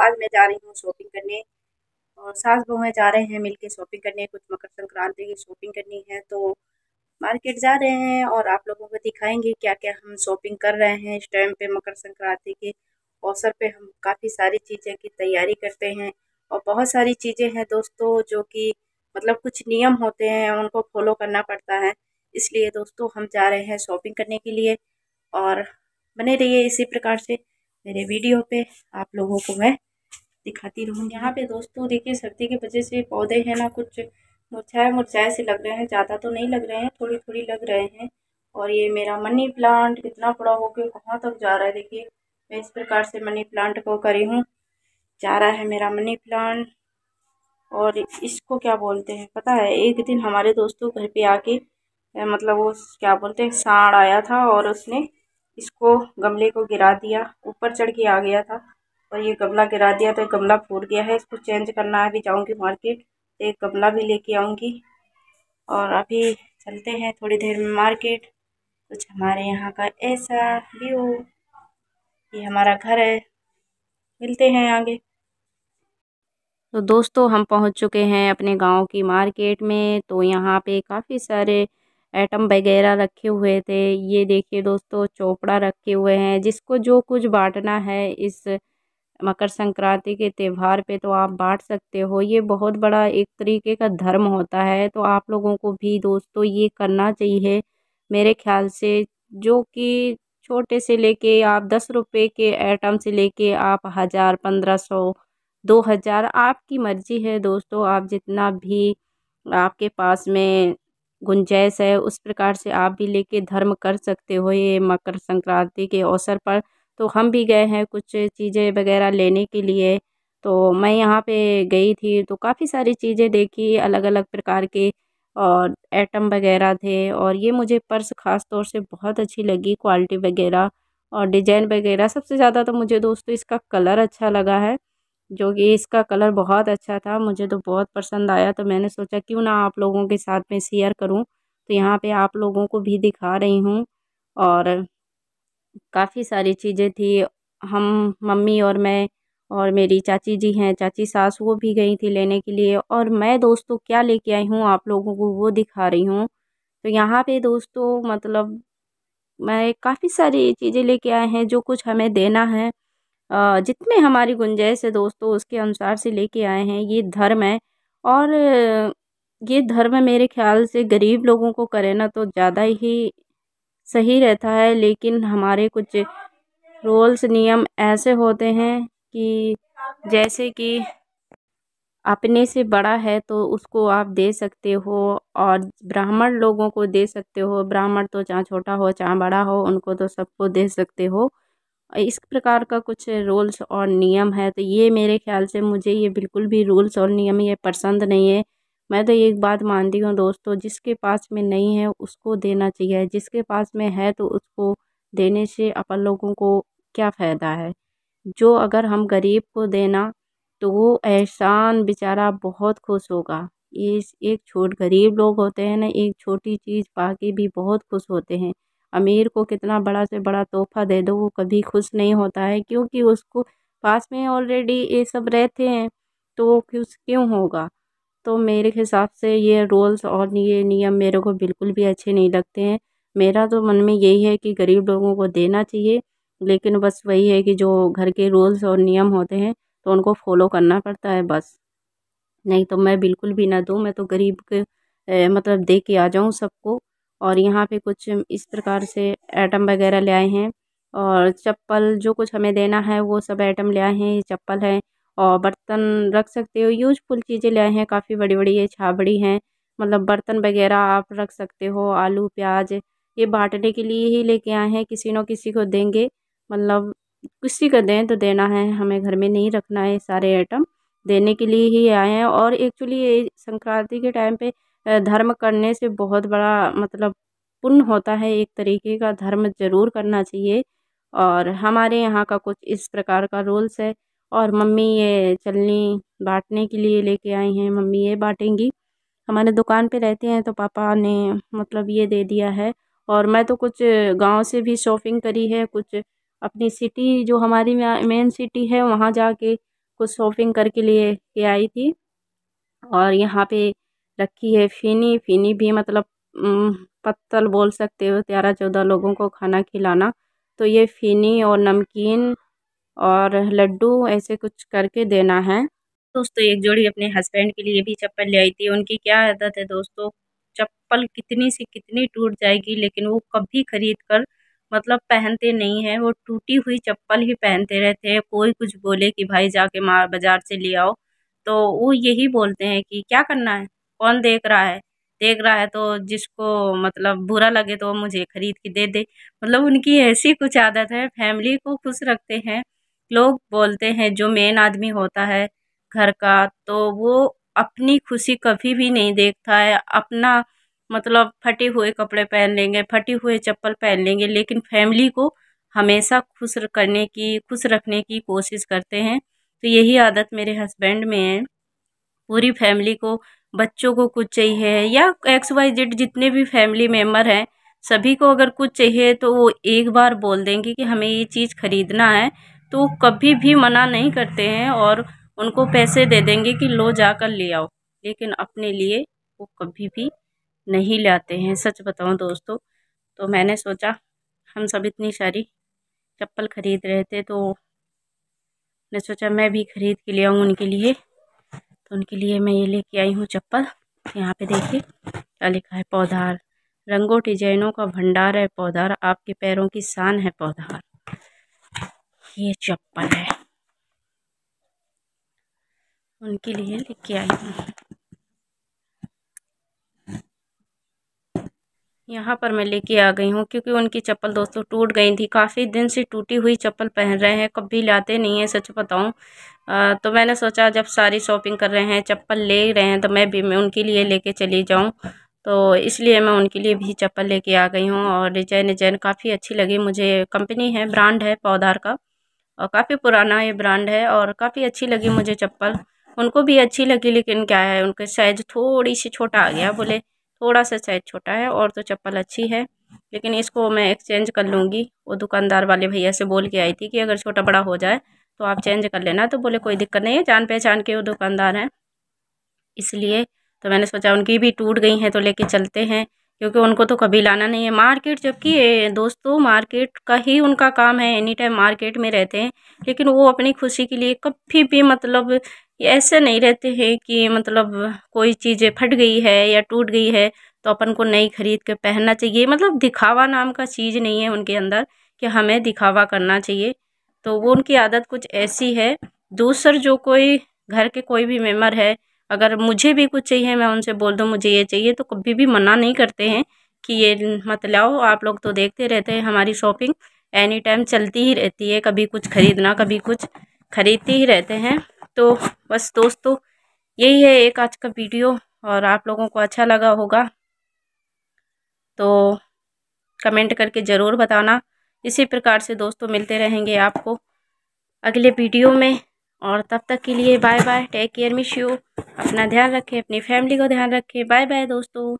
आज मैं जा रही हूँ शॉपिंग करने और सास बहु में जा रहे हैं मिलके शॉपिंग करने कुछ मकर संक्रांति की शॉपिंग करनी है तो मार्केट जा रहे हैं और आप लोगों को दिखाएंगे क्या क्या हम शॉपिंग कर रहे हैं इस टाइम पे मकर संक्रांति के अवसर पे हम काफ़ी सारी चीज़ें की तैयारी करते हैं और बहुत सारी चीज़ें हैं दोस्तों जो कि मतलब कुछ नियम होते हैं उनको फॉलो करना पड़ता है इसलिए दोस्तों हम जा रहे हैं शॉपिंग करने के लिए और बने रहिए इसी प्रकार से मेरे वीडियो पे आप लोगों को मैं दिखाती रहूँगी यहाँ पे दोस्तों देखिए सर्दी की वजह से पौधे हैं ना कुछ मुरछाए मुरछाए से लग रहे हैं ज़्यादा तो नहीं लग रहे हैं थोड़ी थोड़ी लग रहे हैं और ये मेरा मनी प्लांट कितना बड़ा हो गया कहाँ तक जा रहा है देखिए मैं इस प्रकार से मनी प्लांट को करी हूँ जा रहा है मेरा मनी प्लांट और इसको क्या बोलते हैं पता है एक दिन हमारे दोस्तों घर पे आके मतलब वो क्या बोलते हैं सांड आया था और उसने इसको गमले को गिरा दिया ऊपर चढ़ के आ गया था और ये गमला गिरा दिया तो गमला फूट गया है इसको चेंज करना है अभी जाऊँगी मार्केट एक गमला भी लेके आऊँगी और अभी चलते हैं थोड़ी देर में मार्केट कुछ हमारे यहाँ का ऐसा व्यू ये हमारा घर है मिलते हैं आगे तो दोस्तों हम पहुँच चुके हैं अपने गांव की मार्केट में तो यहाँ पे काफ़ी सारे आइटम वगैरह रखे हुए थे ये देखिए दोस्तों चोपड़ा रखे हुए हैं जिसको जो कुछ बांटना है इस मकर संक्रांति के त्यौहार पे तो आप बाँट सकते हो ये बहुत बड़ा एक तरीके का धर्म होता है तो आप लोगों को भी दोस्तों ये करना चाहिए मेरे ख्याल से जो कि छोटे से लेके आप दस रुपए के आइटम से लेके आप हज़ार पंद्रह सौ दो हज़ार आपकी मर्ज़ी है दोस्तों आप जितना भी आपके पास में गुंजाइश है उस प्रकार से आप भी लेके धर्म कर सकते हो ये मकर संक्रांति के अवसर पर तो हम भी गए हैं कुछ चीज़ें वगैरह लेने के लिए तो मैं यहाँ पे गई थी तो काफ़ी सारी चीज़ें देखी अलग अलग प्रकार के और एटम वगैरह थे और ये मुझे पर्स ख़ास तौर से बहुत अच्छी लगी क्वालिटी वगैरह और डिजाइन वगैरह सबसे ज़्यादा तो मुझे दोस्तों इसका कलर अच्छा लगा है जो कि इसका कलर बहुत अच्छा था मुझे तो बहुत पसंद आया तो मैंने सोचा क्यों ना आप लोगों के साथ में शेयर करूं तो यहाँ पे आप लोगों को भी दिखा रही हूँ और काफ़ी सारी चीज़ें थी हम मम्मी और मैं और मेरी चाची जी हैं चाची सास वो भी गई थी लेने के लिए और मैं दोस्तों क्या लेके आई हूँ आप लोगों को वो दिखा रही हूँ तो यहाँ पे दोस्तों मतलब मैं काफ़ी सारी चीज़ें लेके आए हैं जो कुछ हमें देना है जितने हमारी गुंजाइश है दोस्तों उसके अनुसार से लेके आए हैं ये धर्म है और ये धर्म मेरे ख्याल से गरीब लोगों को करे ना तो ज़्यादा ही सही रहता है लेकिन हमारे कुछ रोल्स नियम ऐसे होते हैं कि जैसे कि अपने से बड़ा है तो उसको आप दे सकते हो और ब्राह्मण लोगों को दे सकते हो ब्राह्मण तो चाहे छोटा हो चाहे बड़ा हो उनको तो सबको दे सकते हो इस प्रकार का कुछ रूल्स और नियम है तो ये मेरे ख्याल से मुझे ये बिल्कुल भी रूल्स और नियम ये पसंद नहीं है मैं तो एक बात मानती हूँ दोस्तों जिसके पास में नहीं है उसको देना चाहिए जिसके पास में है तो उसको देने से अपन लोगों को क्या फ़ायदा है जो अगर हम गरीब को देना तो वो एहसान बेचारा बहुत खुश होगा इस एक छोट गरीब लोग होते हैं ना एक छोटी चीज़ पाके भी बहुत खुश होते हैं अमीर को कितना बड़ा से बड़ा तोहफा दे दो वो कभी खुश नहीं होता है क्योंकि उसको पास में ऑलरेडी ये सब रहते हैं तो वो खुश क्यों होगा तो मेरे हिसाब से ये रूल्स और ये नियम मेरे को बिल्कुल भी अच्छे नहीं लगते हैं मेरा तो मन में यही है कि गरीब लोगों को देना चाहिए लेकिन बस वही है कि जो घर के रूल्स और नियम होते हैं तो उनको फॉलो करना पड़ता है बस नहीं तो मैं बिल्कुल भी ना दूँ मैं तो गरीब के ए, मतलब दे के आ जाऊँ सबको और यहाँ पे कुछ इस प्रकार से आइटम वगैरह ले आए हैं और चप्पल जो कुछ हमें देना है वो सब आइटम ले आए हैं चप्पल है और बर्तन रख सकते हो यूजफुल चीज़ें ले आए हैं काफ़ी बड़ी बड़ी ये छाबड़ी हैं मतलब बर्तन वगैरह आप रख सकते हो आलू प्याज ये बांटने के लिए ही लेके आए हैं किसी न किसी को देंगे मतलब किसी को दें तो देना है हमें घर में नहीं रखना है सारे आइटम देने के लिए ही आए हैं और एक्चुअली ये संक्रांति के टाइम पे धर्म करने से बहुत बड़ा मतलब पुण्य होता है एक तरीके का धर्म जरूर करना चाहिए और हमारे यहाँ का कुछ इस प्रकार का रूल्स है और मम्मी ये चलनी बांटने के लिए लेके आई हैं मम्मी ये बांटेंगी हमारे दुकान पे रहते हैं तो पापा ने मतलब ये दे दिया है और मैं तो कुछ गांव से भी शॉपिंग करी है कुछ अपनी सिटी जो हमारी मेन सिटी है वहाँ जाके कुछ शॉपिंग करके लिए के आई थी और यहाँ पे रखी है फीनी फीनी भी मतलब पत्तल बोल सकते हो ग्यारह चौदह लोगों को खाना खिलाना तो ये फीनी और नमकीन और लड्डू ऐसे कुछ करके देना है दोस्तों एक जोड़ी अपने हस्बैंड के लिए भी चप्पल ले आई थी उनकी क्या आदत है दोस्तों चप्पल कितनी से कितनी टूट जाएगी लेकिन वो कभी खरीद कर मतलब पहनते नहीं है वो टूटी हुई चप्पल ही पहनते रहते हैं कोई कुछ बोले कि भाई जाके मार बाज़ार से ले आओ तो वो यही बोलते हैं कि क्या करना है कौन देख रहा है देख रहा है तो जिसको मतलब बुरा लगे तो मुझे खरीद के दे दे मतलब उनकी ऐसी कुछ आदत है फैमिली को खुश रखते हैं लोग बोलते हैं जो मेन आदमी होता है घर का तो वो अपनी खुशी कभी भी नहीं देखता है अपना मतलब फटे हुए कपड़े पहन लेंगे फटे हुए चप्पल पहन लेंगे लेकिन फैमिली को हमेशा खुश करने की खुश रखने की कोशिश करते हैं तो यही आदत मेरे हस्बैंड में है पूरी फैमिली को बच्चों को कुछ चाहिए या एक्स वाई जेड जितने भी फैमिली मेम्बर हैं सभी को अगर कुछ चाहिए तो वो एक बार बोल देंगे कि हमें ये चीज़ ख़रीदना है तो कभी भी मना नहीं करते हैं और उनको पैसे दे देंगे कि लो जाकर ले आओ लेकिन अपने लिए वो कभी भी नहीं लाते हैं सच बताऊं दोस्तों तो मैंने सोचा हम सब इतनी सारी चप्पल ख़रीद रहे थे तो मैंने सोचा मैं भी ख़रीद के ले आऊँ उनके लिए तो उनके लिए मैं ये लेके आई हूँ चप्पल यहाँ पे देखिए क्या लिखा है पौधार रंगों डिजाइनों का भंडार है पौधार आपके पैरों की शान है पौधार ये चप्पल है उनके लिए लेके आई हूँ यहाँ पर मैं लेके आ गई हूँ क्योंकि उनकी चप्पल दोस्तों टूट गई थी काफ़ी दिन से टूटी हुई चप्पल पहन रहे हैं कभी लाते नहीं हैं सच बताऊँ तो मैंने सोचा जब सारी शॉपिंग कर रहे हैं चप्पल ले रहे हैं तो मैं भी मैं उनके लिए लेके चली जाऊँ तो इसलिए मैं उनके लिए भी चप्पल लेके आ गई हूँ और डिजाइन डिजाइन काफ़ी अच्छी लगी मुझे कंपनी है ब्रांड है पौधार का और काफ़ी पुराना ये ब्रांड है और काफ़ी अच्छी लगी मुझे चप्पल उनको भी अच्छी लगी लेकिन क्या है उनके साइज थोड़ी सी छोटा आ गया बोले थोड़ा सा साइज छोटा है और तो चप्पल अच्छी है लेकिन इसको मैं एक्सचेंज कर लूँगी वो दुकानदार वाले भैया से बोल के आई थी कि अगर छोटा बड़ा हो जाए तो आप चेंज कर लेना तो बोले कोई दिक्कत नहीं है जान पहचान के वो दुकानदार हैं इसलिए तो मैंने सोचा उनकी भी टूट गई हैं तो लेके चलते हैं क्योंकि उनको तो कभी लाना नहीं है मार्केट जबकि दोस्तों मार्केट का ही उनका काम है एनी टाइम मार्केट में रहते हैं लेकिन वो अपनी खुशी के लिए कभी भी मतलब ऐसे नहीं रहते हैं कि मतलब कोई चीज़ें फट गई है या टूट गई है तो अपन को नई खरीद के पहनना चाहिए मतलब दिखावा नाम का चीज़ नहीं है उनके अंदर कि हमें दिखावा करना चाहिए तो वो उनकी आदत कुछ ऐसी है दूसर जो कोई घर के कोई भी मेम्बर है अगर मुझे भी कुछ चाहिए मैं उनसे बोल दूँ मुझे ये चाहिए तो कभी भी मना नहीं करते हैं कि ये मत लाओ आप लोग तो देखते रहते हैं हमारी शॉपिंग एनी टाइम चलती ही रहती है कभी कुछ ख़रीदना कभी कुछ ख़रीदते ही रहते हैं तो बस दोस्तों यही है एक आज का वीडियो और आप लोगों को अच्छा लगा होगा तो कमेंट करके ज़रूर बताना इसी प्रकार से दोस्तों मिलते रहेंगे आपको अगले वीडियो में और तब तक के लिए bye bye take care miss you अपना ध्यान रखें अपनी फैमिली को ध्यान रखें बाय बाय दोस्तों